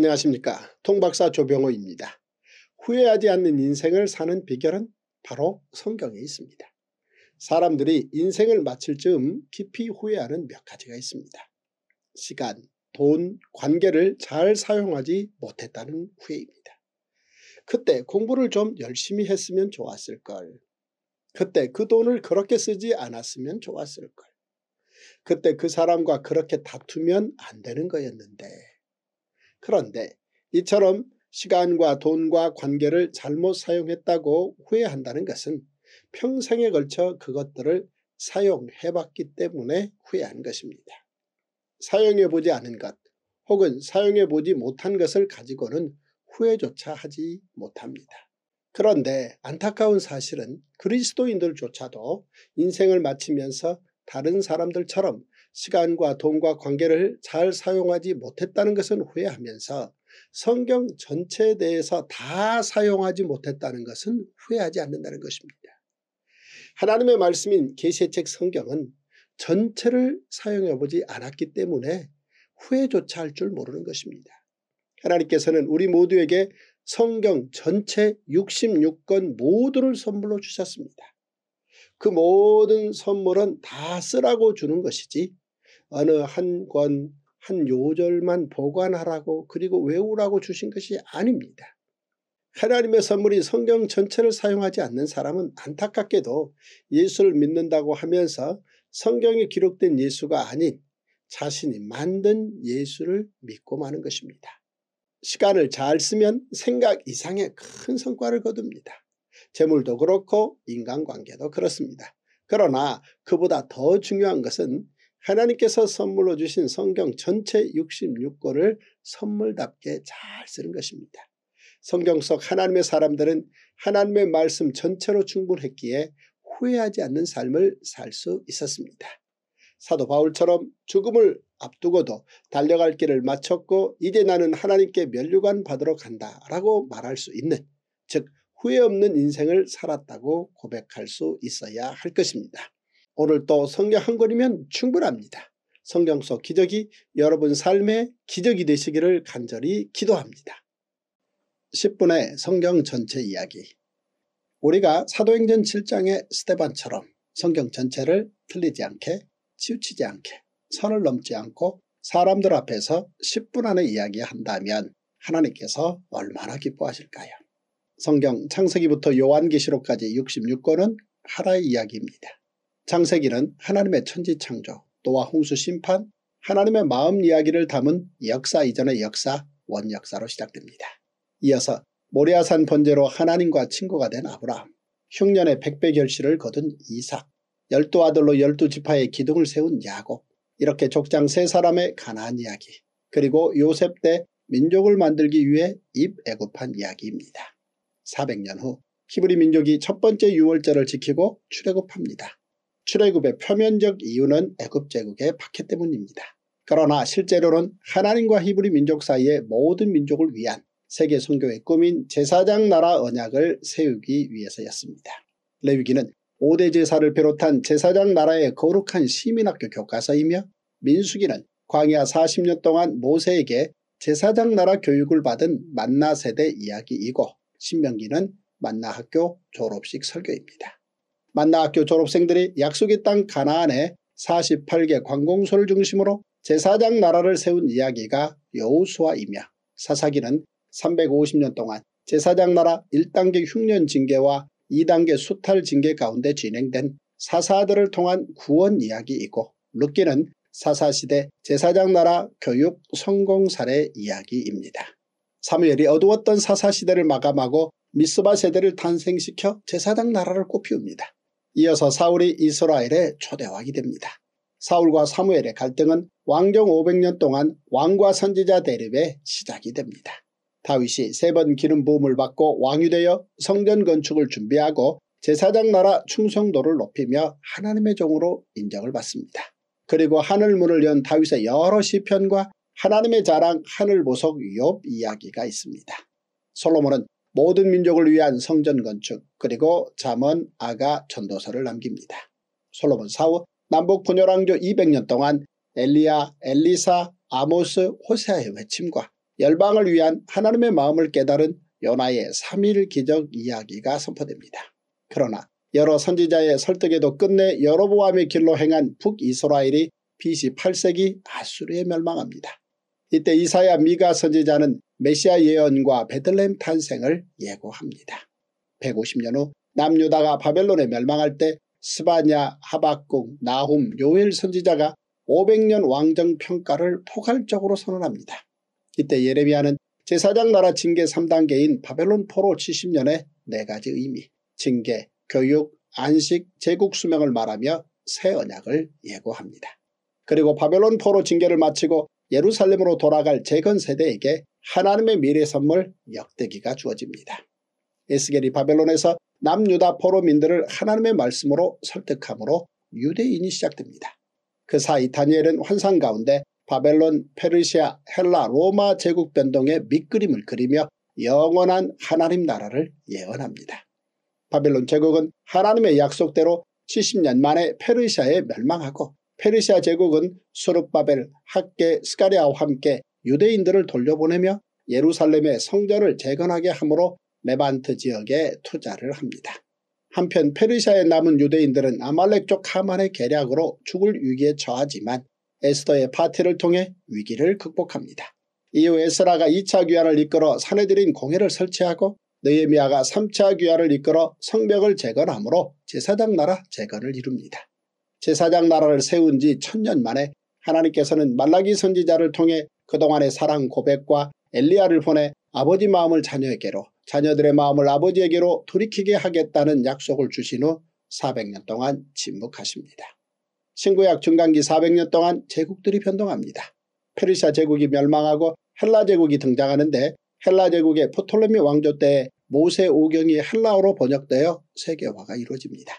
안녕하십니까 통박사 조병호입니다. 후회하지 않는 인생을 사는 비결은 바로 성경에 있습니다. 사람들이 인생을 마칠 즈음 깊이 후회하는 몇 가지가 있습니다. 시간, 돈, 관계를 잘 사용하지 못했다는 후회입니다. 그때 공부를 좀 열심히 했으면 좋았을걸. 그때 그 돈을 그렇게 쓰지 않았으면 좋았을걸. 그때 그 사람과 그렇게 다투면 안 되는 거였는데 그런데 이처럼 시간과 돈과 관계를 잘못 사용했다고 후회한다는 것은 평생에 걸쳐 그것들을 사용해봤기 때문에 후회한 것입니다. 사용해보지 않은 것 혹은 사용해보지 못한 것을 가지고는 후회조차 하지 못합니다. 그런데 안타까운 사실은 그리스도인들조차도 인생을 마치면서 다른 사람들처럼 시간과 돈과 관계를 잘 사용하지 못했다는 것은 후회하면서 성경 전체에 대해서 다 사용하지 못했다는 것은 후회하지 않는다는 것입니다. 하나님의 말씀인 계시책 성경은 전체를 사용해보지 않았기 때문에 후회조차 할 줄 모르는 것입니다. 하나님께서는 우리 모두에게 성경 전체 66권 모두를 선물로 주셨습니다. 그 모든 선물은 다 쓰라고 주는 것이지 어느 한 권, 한 요절만 보관하라고 그리고 외우라고 주신 것이 아닙니다. 하나님의 선물인 성경 전체를 사용하지 않는 사람은 안타깝게도 예수를 믿는다고 하면서 성경에 기록된 예수가 아닌 자신이 만든 예수를 믿고 마는 것입니다. 시간을 잘 쓰면 생각 이상의 큰 성과를 거둡니다. 재물도 그렇고 인간관계도 그렇습니다. 그러나 그보다 더 중요한 것은 하나님께서 선물로 주신 성경 전체 66권을 선물답게 잘 쓰는 것입니다. 성경 속 하나님의 사람들은 하나님의 말씀 전체로 충분했기에 후회하지 않는 삶을 살 수 있었습니다. 사도 바울처럼 죽음을 앞두고도 달려갈 길을 마쳤고 이제 나는 하나님께 면류관 받으러 간다 라고 말할 수 있는 즉 후회 없는 인생을 살았다고 고백할 수 있어야 할 것입니다. 오늘도 성경 한 권이면 충분합니다. 성경 속 기적이 여러분 삶의 기적이 되시기를 간절히 기도합니다. 10분의 성경 전체 이야기 우리가 사도행전 7장의 스테반처럼 성경 전체를 틀리지 않게 치우치지 않게 선을 넘지 않고 사람들 앞에서 10분 안에 이야기한다면 하나님께서 얼마나 기뻐하실까요? 성경 창세기부터 요한계시록까지 66권은 하나의 이야기입니다. 창세기는 하나님의 천지 창조, 또한 홍수 심판, 하나님의 마음 이야기를 담은 역사 이전의 역사, 원역사로 시작됩니다. 이어서 모리아산 번제로 하나님과 친구가 된 아브라함, 흉년의 백배결실을 거둔 이삭, 열두 아들로 열두 지파의 기둥을 세운 야곱, 이렇게 족장 세 사람의 가난 이야기, 그리고 요셉 때 민족을 만들기 위해 입애굽한 이야기입니다. 400년 후 히브리 민족이 첫 번째 유월절을 지키고 출애굽합니다. 출애굽의 표면적 이유는 애굽 제국의 박해 때문입니다. 그러나 실제로는 하나님과 히브리 민족 사이의 모든 민족을 위한 세계 선교의 꿈인 제사장 나라 언약을 세우기 위해서였습니다. 레위기는 5대 제사를 비롯한 제사장 나라의 거룩한 시민학교 교과서이며 민수기는 광야 40년 동안 모세에게 제사장 나라 교육을 받은 만나 세대 이야기이고 신명기는 만나 학교 졸업식 설교입니다. 만나학교 졸업생들이 약속의 땅 가나안에 48개 관공서를 중심으로 제사장 나라를 세운 이야기가 여우수아이며 사사기는 350년 동안 제사장 나라 1단계 흉년 징계와 2단계 수탈 징계 가운데 진행된 사사들을 통한 구원 이야기이고 룻기는 사사시대 제사장 나라 교육 성공 사례 이야기입니다. 사무엘이 어두웠던 사사시대를 마감하고 미스바 세대를 탄생시켜 제사장 나라를 꽃피웁니다. 이어서 사울이 이스라엘의 초대왕이 됩니다. 사울과 사무엘의 갈등은 왕정 500년 동안 왕과 선지자 대립의 시작이 됩니다. 다윗이 세 번 기름 부음을 받고 왕이 되어 성전 건축을 준비하고 제사장 나라 충성도를 높이며 하나님의 종으로 인정을 받습니다. 그리고 하늘문을 연 다윗의 여러 시편과 하나님의 자랑 하늘보석 위협 이야기가 있습니다. 솔로몬은 모든 민족을 위한 성전 건축 그리고 잠언 아가 전도서를 남깁니다. 솔로몬 사후 남북 분열왕조 200년 동안 엘리야, 엘리사, 아모스, 호세아의 외침과 열방을 위한 하나님의 마음을 깨달은 요나의 3일 기적 이야기가 선포됩니다. 그러나 여러 선지자의 설득에도 끝내 여로보암의 길로 행한 북이스라엘이 BC 8세기 아수르에 멸망합니다. 이때 이사야 미가 선지자는 메시아 예언과 베들렘 탄생을 예고합니다. 150년 후 남유다가 바벨론에 멸망할 때 스바냐, 하박국, 나훔, 요엘 선지자가 500년 왕정 평가를 포괄적으로 선언합니다. 이때 예레미야는 제사장 나라 징계 3단계인 바벨론 포로 70년의 네 가지 의미, 징계, 교육, 안식, 제국 수명을 말하며 새 언약을 예고합니다. 그리고 바벨론 포로 징계를 마치고 예루살렘으로 돌아갈 재건 세대에게 하나님의 미래 선물 역대기가 주어집니다. 에스겔이 바벨론에서 남유다 포로민들을 하나님의 말씀으로 설득함으로 유대인이 시작됩니다. 그 사이 다니엘은 환상 가운데 바벨론, 페르시아, 헬라, 로마 제국 변동의 밑그림을 그리며 영원한 하나님 나라를 예언합니다. 바벨론 제국은 하나님의 약속대로 70년 만에 페르시아에 멸망하고 페르시아 제국은 수르바벨, 학계, 스가리아와 함께 유대인들을 돌려보내며 예루살렘의 성전을 재건하게 함으로 레반트 지역에 투자를 합니다. 한편 페르시아에 남은 유대인들은 아말렉 족 하만의 계략으로 죽을 위기에 처하지만 에스더의 파티를 통해 위기를 극복합니다. 이후 에스라가 2차 귀환을 이끌어 사내들인 공회를 설치하고 느헤미아가 3차 귀환을 이끌어 성벽을 재건하므로 제사장 나라 재건을 이룹니다. 제사장 나라를 세운 지 천년 만에 하나님께서는 말라기 선지자를 통해 그동안의 사랑 고백과 엘리야를 보내 아버지 마음을 자녀에게로 자녀들의 마음을 아버지에게로 돌이키게 하겠다는 약속을 주신 후 400년 동안 침묵하십니다. 신구약 중간기 400년 동안 제국들이 변동합니다. 페르시아 제국이 멸망하고 헬라 제국이 등장하는데 헬라 제국의 포톨레미 왕조 때 모세 오경이 헬라어로 번역되어 세계화가 이루어집니다.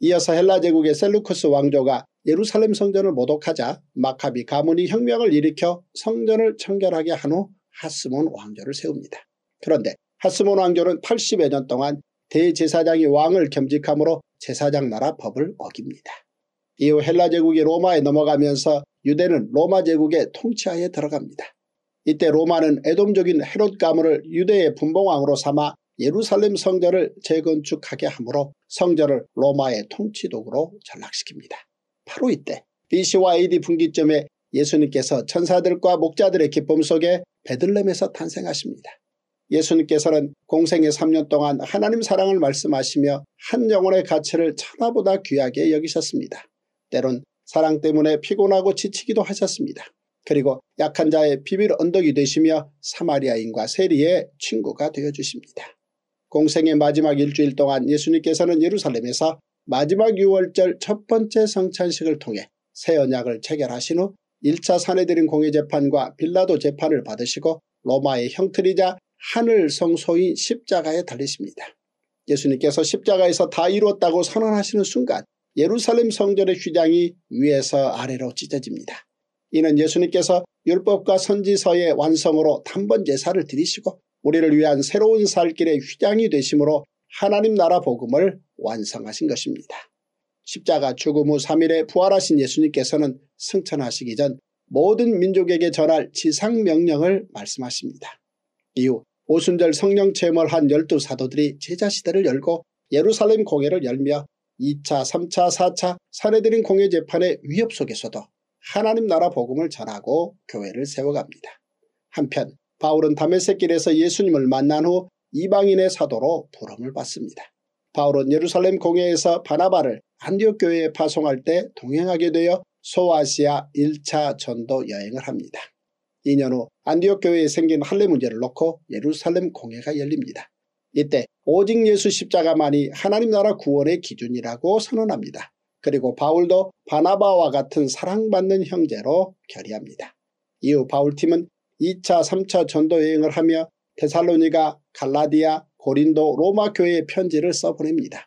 이어서 헬라 제국의 셀루쿠스 왕조가 예루살렘 성전을 모독하자 마카비 가문이 혁명을 일으켜 성전을 청결하게 한 후 하스몬 왕조를 세웁니다. 그런데 하스몬 왕조는 80여 년 동안 대제사장이 왕을 겸직함으로 제사장 나라 법을 어깁니다. 이후 헬라 제국이 로마에 넘어가면서 유대는 로마 제국의 통치하에 들어갑니다. 이때 로마는 애돔족인 헤롯 가문을 유대의 분봉왕으로 삼아 예루살렘 성전을 재건축하게 하므로 성전을 로마의 통치독으로 전락시킵니다. 바로 이때 BC와 AD 분기점에 예수님께서 천사들과 목자들의 기쁨 속에 베들렘에서 탄생하십니다. 예수님께서는 공생의 3년 동안 하나님 사랑을 말씀하시며 한 영혼의 가치를 천하보다 귀하게 여기셨습니다. 때론 사랑 때문에 피곤하고 지치기도 하셨습니다. 그리고 약한 자의 비밀 언덕이 되시며 사마리아인과 세리의 친구가 되어주십니다. 공생의 마지막 일주일 동안 예수님께서는 예루살렘에서 마지막 6월절첫 번째 성찬식을 통해 새 언약을 체결하신 후 1차 사내들인 공의재판과 빌라도 재판을 받으시고 로마의 형틀이자 하늘 성소인 십자가에 달리십니다. 예수님께서 십자가에서 다 이루었다고 선언하시는 순간 예루살렘 성전의 휘장이 위에서 아래로 찢어집니다. 이는 예수님께서 율법과 선지서의 완성으로 단번 제사를 드리시고 우리를 위한 새로운 살길의 휘장이 되심으로 하나님 나라 복음을 완성하신 것입니다. 십자가 죽음 후 3일에 부활하신 예수님께서는 승천하시기 전 모든 민족에게 전할 지상명령을 말씀하십니다. 이후 오순절 성령 체험을 한 열두 사도들이 제자 시대를 열고 예루살렘 공회를 열며 2차, 3차, 4차 사내들인 공회 재판의 위협 속에서도 하나님 나라 복음을 전하고 교회를 세워갑니다. 한편 바울은 다메섹길에서 예수님을 만난 후 이방인의 사도로 부름을 받습니다. 바울은 예루살렘 공회에서 바나바를 안디옥 교회에 파송할 때 동행하게 되어 소아시아 1차 전도 여행을 합니다. 2년 후 안디옥 교회에 생긴 할례 문제를 놓고 예루살렘 공회가 열립니다. 이때 오직 예수 십자가만이 하나님 나라 구원의 기준이라고 선언합니다. 그리고 바울도 바나바와 같은 사랑받는 형제로 결의합니다. 이후 바울팀은 2차 3차 전도 여행을 하며 테살로니가 갈라디아 고린도 로마 교회에 편지를 써보냅니다.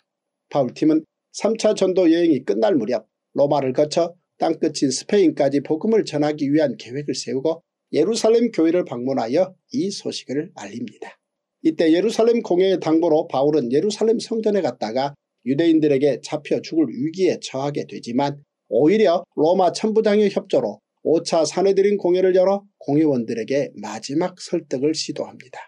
바울팀은 3차 전도 여행이 끝날 무렵 로마를 거쳐 땅끝인 스페인까지 복음을 전하기 위한 계획을 세우고 예루살렘 교회를 방문하여 이 소식을 알립니다. 이때 예루살렘 공회의 당부로 바울은 예루살렘 성전에 갔다가 유대인들에게 잡혀 죽을 위기에 처하게 되지만 오히려 로마 천부장의 협조로 5차 사내들인 공회를 열어 공회원들에게 마지막 설득을 시도합니다.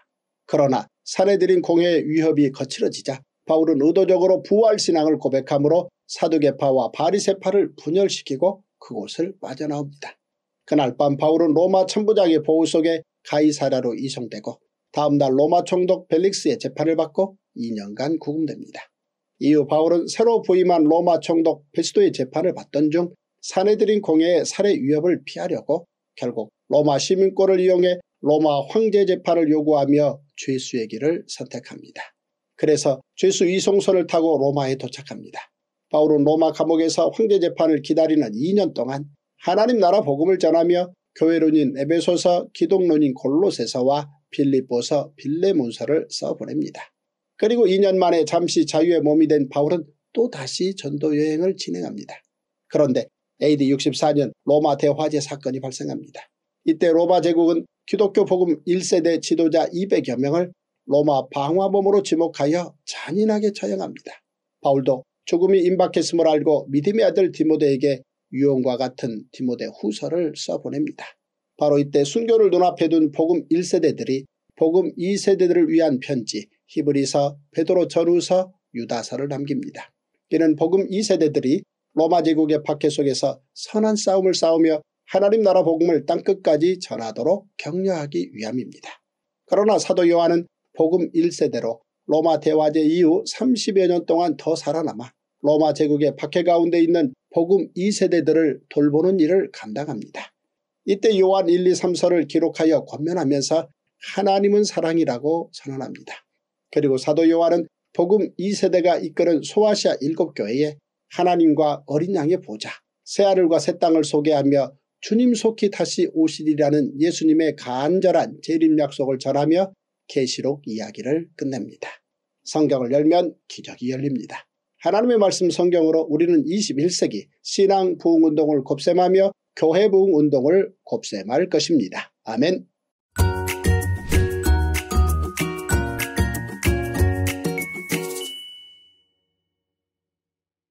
그러나 사내들인 공회의 위협이 거칠어지자 바울은 의도적으로 부활신앙을 고백하므로 사두개파와 바리세파를 분열시키고 그곳을 빠져나옵니다. 그날 밤 바울은 로마 천부장의 보호 속에 가이사라로 이송되고 다음날 로마 총독 벨릭스의 재판을 받고 2년간 구금됩니다. 이후 바울은 새로 부임한 로마 총독 베스도의 재판을 받던 중 사내들인 공예의 살해 위협을 피하려고 결국 로마 시민권을 이용해 로마 황제 재판을 요구하며 죄수의 길을 선택합니다. 그래서 죄수 이송선을 타고 로마에 도착합니다. 바울은 로마 감옥에서 황제 재판을 기다리는 2년 동안 하나님 나라 복음을 전하며 교회론인 에베소서, 기독론인 골로세서와 빌립보서, 빌레문서를 써보냅니다. 그리고 2년 만에 잠시 자유의 몸이 된 바울은 또다시 전도 여행을 진행합니다. 그런데 AD 64년 로마 대화재 사건이 발생합니다. 이때 로마 제국은 기독교 복음 1세대 지도자 200여 명을 로마 방화범으로 지목하여 잔인하게 처형합니다. 바울도 죽음이 임박했음을 알고 믿음의 아들 디모데에게 유언과 같은 디모데 후서를 써보냅니다. 바로 이때 순교를 눈앞에 둔 복음 1세대들이 복음 2세대들을 위한 편지 히브리서, 베드로 전후서, 유다서를 남깁니다. 이는 복음 2세대들이 로마 제국의 박해 속에서 선한 싸움을 싸우며 하나님 나라 복음을 땅끝까지 전하도록 격려하기 위함입니다. 그러나 사도 요한은 복음 1세대로 로마 대화제 이후 30여 년 동안 더 살아남아 로마 제국의 박해 가운데 있는 복음 2세대들을 돌보는 일을 감당합니다. 이때 요한 1, 2, 3서를 기록하여 권면하면서 하나님은 사랑이라고 선언합니다. 그리고 사도 요한은 복음 2세대가 이끄는 소아시아 7교회에 하나님과 어린 양의 보좌, 새하늘과 새 땅을 소개하며 주님 속히 다시 오시리라는 예수님의 간절한 재림 약속을 전하며 계시록 이야기를 끝냅니다. 성경을 열면 기적이 열립니다. 하나님의 말씀 성경으로 우리는 21세기 신앙 부흥운동을 곱셈하며 교회 부흥운동을 곱셈할 것입니다. 아멘